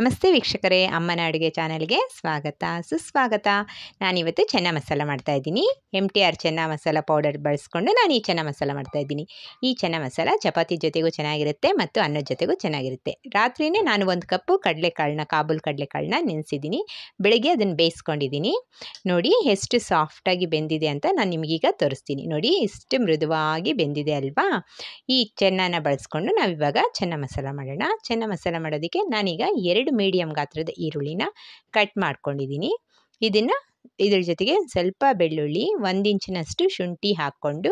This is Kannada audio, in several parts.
ನಮಸ್ತೆ ವೀಕ್ಷಕರೇ ಅಮ್ಮನ ಅಡುಗೆ ಚಾನಲ್ಗೆ ಸ್ವಾಗತ ಸುಸ್ವಾಗತ ನಾನಿವತ್ತು ಚೆನ್ನ ಮಸಾಲ ಮಾಡ್ತಾಯಿದ್ದೀನಿ M T R chana masala powder ಬಳಸ್ಕೊಂಡು ನಾನು ಈ ಚೆನ್ನ ಮಸಾಲ ಮಾಡ್ತಾಯಿದ್ದೀನಿ ಈ ಚೆನ್ನ ಮಸಾಲ ಚಪಾತಿ ಜೊತೆಗೂ ಚೆನ್ನಾಗಿರುತ್ತೆ ಮತ್ತು ಅನ್ನದ ಜೊತೆಗೂ ಚೆನ್ನಾಗಿರುತ್ತೆ ರಾತ್ರಿಯೇ ನಾನು ಒಂದು ಕಪ್ಪು ಕಡಲೆಕಾಳನ್ನ ಕಾಬೂಲ್ ಕಡಲೆಕಾಳನ್ನ ನೆನೆಸಿದ್ದೀನಿ ಬೆಳಗ್ಗೆ ಅದನ್ನು ಬೇಯಿಸ್ಕೊಂಡಿದ್ದೀನಿ ನೋಡಿ ಎಷ್ಟು ಸಾಫ್ಟಾಗಿ ಬೆಂದಿದೆ ಅಂತ ನಾನು ನಿಮಗೀಗ ತೋರಿಸ್ತೀನಿ ನೋಡಿ ಇಷ್ಟು ಮೃದುವಾಗಿ ಬೆಂದಿದೆ ಅಲ್ವಾ ಈ ಚೆನ್ನನ ಬಳಸ್ಕೊಂಡು ನಾವಿವಾಗ ಚೆನ್ನ ಮಸಾಲ ಮಾಡೋಣ ಚೆನ್ನ ಮಸಾಲ ಮಾಡೋದಕ್ಕೆ ನಾನೀಗ ಎರಡು ಎರಡು ಮೀಡಿಯಮ್ ಗಾತ್ರದ ಈರುಳ್ಳಿನ ಕಟ್ ಮಾಡ್ಕೊಂಡಿದ್ದೀನಿ ಇದನ್ನು ಇದ್ರ ಜೊತೆಗೆ ಸ್ವಲ್ಪ ಬೆಳ್ಳುಳ್ಳಿ ಒಂದು ಇಂಚಿನಷ್ಟು ಶುಂಠಿ ಹಾಕ್ಕೊಂಡು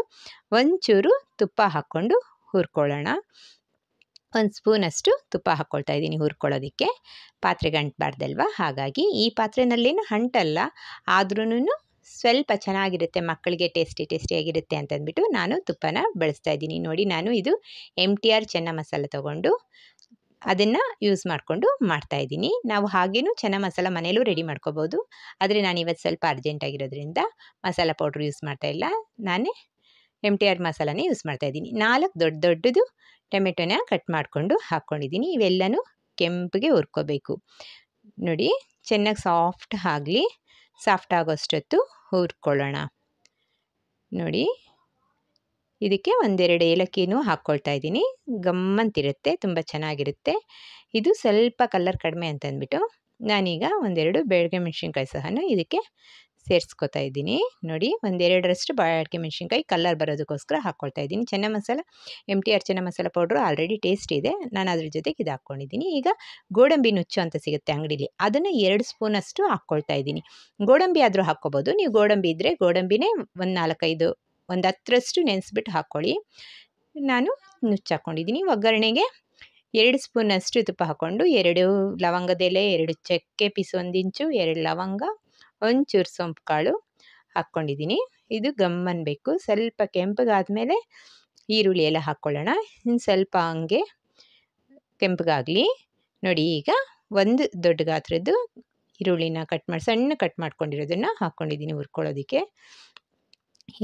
ಒಂಚೂರು ತುಪ್ಪ ಹಾಕ್ಕೊಂಡು ಹುರ್ಕೊಳ್ಳೋಣ ಒಂದು ಸ್ಪೂನಷ್ಟು ತುಪ್ಪ ಹಾಕ್ಕೊಳ್ತಾ ಇದ್ದೀನಿ ಹುರ್ಕೊಳ್ಳೋದಕ್ಕೆ ಪಾತ್ರೆಗೆ ಅಂಟಬಾರ್ದಲ್ವ ಹಾಗಾಗಿ ಈ ಪಾತ್ರೆನಲ್ಲೇನು ಅಂಟಲ್ಲ ಆದ್ರೂ ಸ್ವಲ್ಪ ಚೆನ್ನಾಗಿರುತ್ತೆ ಮಕ್ಕಳಿಗೆ ಟೇಸ್ಟಿ ಟೇಸ್ಟಿಯಾಗಿರುತ್ತೆ ಅಂತಂದ್ಬಿಟ್ಟು ನಾನು ತುಪ್ಪನ ಬಳಸ್ತಾ ಇದ್ದೀನಿ ನೋಡಿ ನಾನು ಇದು M T R chana masala ತೊಗೊಂಡು ಅದನ್ನು ಯೂಸ್ ಮಾಡಿಕೊಂಡು ಮಾಡ್ತಾಯಿದ್ದೀನಿ ನಾವು ಹಾಗೇನು ಚೆನ್ನಾಗಿ ಮಸಾಲ ಮನೆಯಲ್ಲೂ ರೆಡಿ ಮಾಡ್ಕೋಬೋದು ಆದರೆ ನಾನು ಇವತ್ತು ಸ್ವಲ್ಪ ಅರ್ಜೆಂಟ್ ಆಗಿರೋದ್ರಿಂದ ಮಸಾಲ ಪೌಡ್ರ್ ಯೂಸ್ ಇಲ್ಲ ನಾನೇ ಎಮ್ ಟಿ ಆರ್ ಮಸಾಲಾನೇ ಯೂಸ್ ಮಾಡ್ತಾ ಇದ್ದೀನಿ ನಾಲ್ಕು ದೊಡ್ಡ ದೊಡ್ಡದು ಟೊಮೆಟೊನ ಕಟ್ ಮಾಡಿಕೊಂಡು ಹಾಕ್ಕೊಂಡಿದ್ದೀನಿ ಇವೆಲ್ಲನೂ ಕೆಂಪಿಗೆ ಹುರ್ಕೋಬೇಕು ನೋಡಿ ಚೆನ್ನಾಗಿ ಸಾಫ್ಟ್ ಆಗಲಿ ಸಾಫ್ಟ್ ಆಗೋಷ್ಟೊತ್ತು ಹುರ್ಕೊಳ್ಳೋಣ ನೋಡಿ ಇದಕ್ಕೆ ಒಂದೆರಡು ಏಲಕ್ಕಿನೂ ಹಾಕ್ಕೊಳ್ತಾ ಇದ್ದೀನಿ ಗಮ್ಮಂತಿರುತ್ತೆ ತುಂಬ ಚೆನ್ನಾಗಿರುತ್ತೆ ಇದು ಸ್ವಲ್ಪ ಕಲರ್ ಕಡಿಮೆ ಅಂತಂದ್ಬಿಟ್ಟು ನಾನೀಗ ಒಂದೆರಡು ಬೆಳಗ್ಗೆ ಮೆಣಸಿನ್ಕಾಯಿ ಸಹ ಇದಕ್ಕೆ ಸೇರಿಸ್ಕೊತಾ ಇದ್ದೀನಿ ನೋಡಿ ಒಂದೆರಡರಷ್ಟು ಬಾಳಿಕೆ ಮೆಣಸಿನ್ಕಾಯಿ ಕಲರ್ ಬರೋದಕ್ಕೋಸ್ಕರ ಹಾಕ್ಕೊಳ್ತಾ ಇದ್ದೀನಿ ಚೆನ್ನ masala M T R chana masala powder already taste ಇದೆ ನಾನು ಅದ್ರ ಜೊತೆಗೆ ಇದು ಹಾಕ್ಕೊಂಡಿದ್ದೀನಿ ಈಗ ಗೋಡಂಬಿ ನುಚ್ಚು ಅಂತ ಸಿಗುತ್ತೆ ಅಂಗಡಿಲಿ ಅದನ್ನು ಎರಡು ಸ್ಪೂನಷ್ಟು ಹಾಕ್ಕೊಳ್ತಾ ಇದ್ದೀನಿ ಗೋಡಂಬಿ ಆದರೂ ಹಾಕ್ಕೊಬೋದು ನೀವು ಗೋಡಂಬಿ ಇದ್ದರೆ ಗೋಡಂಬಿನೇ ಒಂದು ನಾಲ್ಕೈದು ಒಂದು ಹತ್ತರಷ್ಟು ನೆನೆಸ್ಬಿಟ್ಟು ಹಾಕ್ಕೊಳ್ಳಿ ನಾನು ಹಾಕ್ಕೊಂಡಿದ್ದೀನಿ ಒಗ್ಗರಣೆಗೆ ಎರಡು ಸ್ಪೂನಷ್ಟು ತುಪ್ಪ ಹಾಕ್ಕೊಂಡು ಎರಡು ಲವಂಗದೆಲೆ ಎರಡು ಚಕ್ಕೆ ಪೀಸು ಒಂದು ಇಂಚು ಎರಡು ಲವಂಗ ಒಂಚೂರು ಸೊಂಪು ಕಾಳು ಹಾಕ್ಕೊಂಡಿದ್ದೀನಿ ಇದು ಬೇಕು ಸ್ವಲ್ಪ ಕೆಂಪಗಾದಮೇಲೆ ಈರುಳ್ಳಿ ಎಲ್ಲ ಹಾಕ್ಕೊಳ್ಳೋಣ ಇನ್ನು ಸ್ವಲ್ಪ ಹಂಗೆ ಕೆಂಪಗಾಗಲಿ ನೋಡಿ ಈಗ ಒಂದು ದೊಡ್ಡ ಗಾತ್ರದ್ದು ಈರುಳ್ಳಿನ ಕಟ್ ಮಾಡಿ ಸಣ್ಣ ಕಟ್ ಮಾಡ್ಕೊಂಡಿರೋದನ್ನು ಹಾಕ್ಕೊಂಡಿದ್ದೀನಿ ಹುರ್ಕೊಳ್ಳೋದಕ್ಕೆ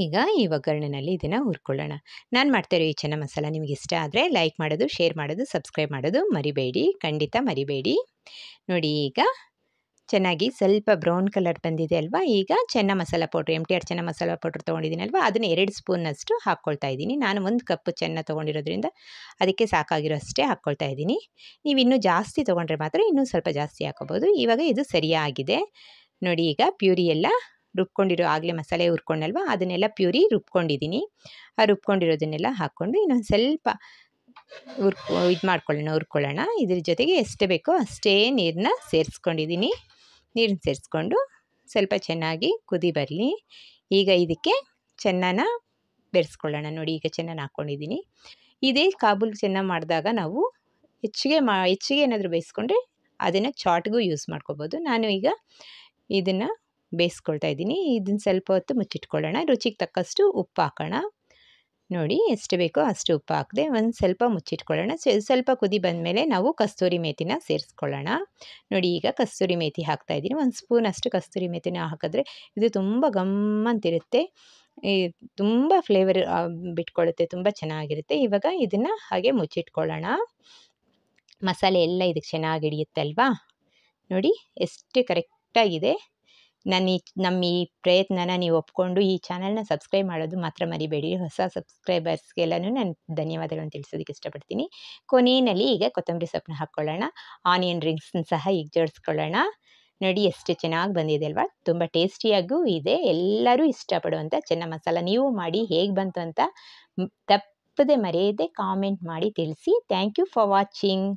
ಈಗ ಈ ಒಗ್ಗರಣೆನಲ್ಲಿ ಇದನ್ನು ಹುರ್ಕೊಳ್ಳೋಣ ನಾನು ಮಾಡ್ತಾ ಇರೋ ಈ ಚೆನ್ನ ಮಸಾಲ ನಿಮಗೆ ಇಷ್ಟ ಆದರೆ ಲೈಕ್ ಮಾಡೋದು ಶೇರ್ ಮಾಡೋದು ಸಬ್ಸ್ಕ್ರೈಬ್ ಮಾಡೋದು ಮರಿಬೇಡಿ ಖಂಡಿತ ಮರಿಬೇಡಿ ನೋಡಿ ಈಗ ಚೆನ್ನಾಗಿ ಸ್ವಲ್ಪ ಬ್ರೌನ್ ಕಲರ್ ಬಂದಿದೆ ಅಲ್ವಾ ಈಗ chana masala powder M T R chana masala powder ತೊಗೊಂಡಿದ್ದೀನಲ್ವ ಅದನ್ನು ಎರಡು ಸ್ಪೂನಷ್ಟು ಹಾಕ್ಕೊಳ್ತಾ ಇದ್ದೀನಿ ನಾನು ಒಂದು ಕಪ್ ಚೆನ್ನ ತೊಗೊಂಡಿರೋದ್ರಿಂದ ಅದಕ್ಕೆ ಸಾಕಾಗಿರೋ ಅಷ್ಟೇ ಹಾಕ್ಕೊಳ್ತಾ ಇದ್ದೀನಿ ನೀವು ಇನ್ನೂ ಜಾಸ್ತಿ ತೊಗೊಂಡ್ರೆ ಮಾತ್ರ ಇನ್ನೂ ಸ್ವಲ್ಪ ಜಾಸ್ತಿ ಹಾಕೋಬೋದು ಇವಾಗ ಇದು ಸರಿಯಾಗಿದೆ ನೋಡಿ ಈಗ ಪ್ಯೂರಿ ಎಲ್ಲ ರುಬ್ಕೊಂಡಿರೋ ಆಗಲೇ ಮಸಾಲೆ ಹುರ್ಕೊಂಡಲ್ವ ಅದನ್ನೆಲ್ಲ ಪ್ಯೂರಿ ರುಬ್ಕೊಂಡಿದ್ದೀನಿ ಆ ರುಬ್ಕೊಂಡಿರೋದನ್ನೆಲ್ಲ ಹಾಕ್ಕೊಂಡು ಇನ್ನೊಂದು ಸ್ವಲ್ಪ ಹುರ್ಕೊ ಇದು ಮಾಡ್ಕೊಳ್ಳೋಣ ಹುರ್ಕೊಳ್ಳೋಣ ಇದ್ರ ಜೊತೆಗೆ ಎಷ್ಟು ಬೇಕೋ ಅಷ್ಟೇ ನೀರನ್ನ ಸೇರಿಸ್ಕೊಂಡಿದ್ದೀನಿ ನೀರನ್ನ ಸೇರಿಸ್ಕೊಂಡು ಸ್ವಲ್ಪ ಚೆನ್ನಾಗಿ ಕುದಿ ಬರಲಿ ಈಗ ಇದಕ್ಕೆ ಚೆನ್ನಾನ ಬೆರೆಸ್ಕೊಳ್ಳೋಣ ನೋಡಿ ಈಗ ಚೆನ್ನಾಗಿ ಹಾಕ್ಕೊಂಡಿದ್ದೀನಿ ಇದೇ ಕಾಬೂಲ್ ಚೆನ್ನಾಗಿ ಮಾಡಿದಾಗ ನಾವು ಹೆಚ್ಚಿಗೆ ಮಾ ಹೆಚ್ಚಿಗೆ ಏನಾದರೂ ಬೇಯಿಸ್ಕೊಂಡ್ರೆ ಅದನ್ನು ಚಾಟ್ಗೂ ಯೂಸ್ ಮಾಡ್ಕೋಬೋದು ನಾನು ಈಗ ಇದನ್ನು ಬೇಯಿಸ್ಕೊಳ್ತಾ ಇದ್ದೀನಿ ಇದನ್ನು ಸ್ವಲ್ಪ ಹೊತ್ತು ಮುಚ್ಚಿಟ್ಕೊಳ್ಳೋಣ ರುಚಿಗೆ ತಕ್ಕಷ್ಟು ಉಪ್ಪು ಹಾಕೋಣ ನೋಡಿ ಎಷ್ಟು ಬೇಕೋ ಅಷ್ಟು ಉಪ್ಪು ಹಾಕದೆ ಒಂದು ಸ್ವಲ್ಪ ಮುಚ್ಚಿಟ್ಕೊಳ್ಳೋಣ ಸ್ವಲ್ಪ ಕುದಿ ಬಂದಮೇಲೆ ನಾವು ಕಸ್ತೂರಿ ಮೇಥಿನ ಸೇರಿಸ್ಕೊಳ್ಳೋಣ ನೋಡಿ ಈಗ ಕಸ್ತೂರಿ ಮೇತಿ ಹಾಕ್ತಾ ಇದ್ದೀನಿ ಒಂದು ಸ್ಪೂನ್ ಅಷ್ಟು ಕಸ್ತೂರಿ ಮೇಥಿನ ಹಾಕಿದ್ರೆ ಇದು ತುಂಬ ಗಮ್ಮಂತಿರುತ್ತೆ ತುಂಬ ಫ್ಲೇವರ್ ಬಿಟ್ಕೊಳ್ಳುತ್ತೆ ತುಂಬ ಚೆನ್ನಾಗಿರುತ್ತೆ ಇವಾಗ ಇದನ್ನು ಹಾಗೆ ಮುಚ್ಚಿಟ್ಕೊಳ್ಳೋಣ ಮಸಾಲೆ ಎಲ್ಲ ಇದಕ್ಕೆ ಚೆನ್ನಾಗಿ ಹಿಡಿಯುತ್ತಲ್ವಾ ನೋಡಿ ಎಷ್ಟು ಕರೆಕ್ಟಾಗಿದೆ ನನ್ನ ಈ ನಮ್ಮ ಈ ಪ್ರಯತ್ನನ ನೀವು ಒಪ್ಪಿಕೊಂಡು ಈ ಚಾನಲ್ನ ಸಬ್ಸ್ಕ್ರೈಬ್ ಮಾಡೋದು ಮಾತ್ರ ಮರಿಬೇಡಿ ಹೊಸ ಸಬ್ಸ್ಕ್ರೈಬರ್ಸ್ಗೆಲ್ಲನೂ ನಾನು ಧನ್ಯವಾದಗಳನ್ನು ತಿಳಿಸೋದಕ್ಕೆ ಇಷ್ಟಪಡ್ತೀನಿ ಕೊನೆಯಲ್ಲಿ ಈಗ ಕೊತ್ತಂಬರಿ ಸೊಪ್ಪನ್ನ ಹಾಕ್ಕೊಳ್ಳೋಣ ಆನಿಯನ್ ರಿಂಗ್ಸ್ನ ಸಹ ಈಗ ಜೋಡಿಸ್ಕೊಳ್ಳೋಣ ನೋಡಿ ಎಷ್ಟು ಚೆನ್ನಾಗಿ ಬಂದಿದೆ ಅಲ್ವಾ ತುಂಬ ಟೇಸ್ಟಿಯಾಗೂ ಇದೆ ಎಲ್ಲರೂ ಇಷ್ಟಪಡುವಂಥ ಚೆನ್ನ ಮಸಾಲ ನೀವು ಮಾಡಿ ಹೇಗೆ ಬಂತು ಅಂತ ತಪ್ಪದೆ ಮರೆಯದೆ ಕಾಮೆಂಟ್ ಮಾಡಿ ತಿಳಿಸಿ ಥ್ಯಾಂಕ್ ಯು ಫಾರ್ ವಾಚಿಂಗ್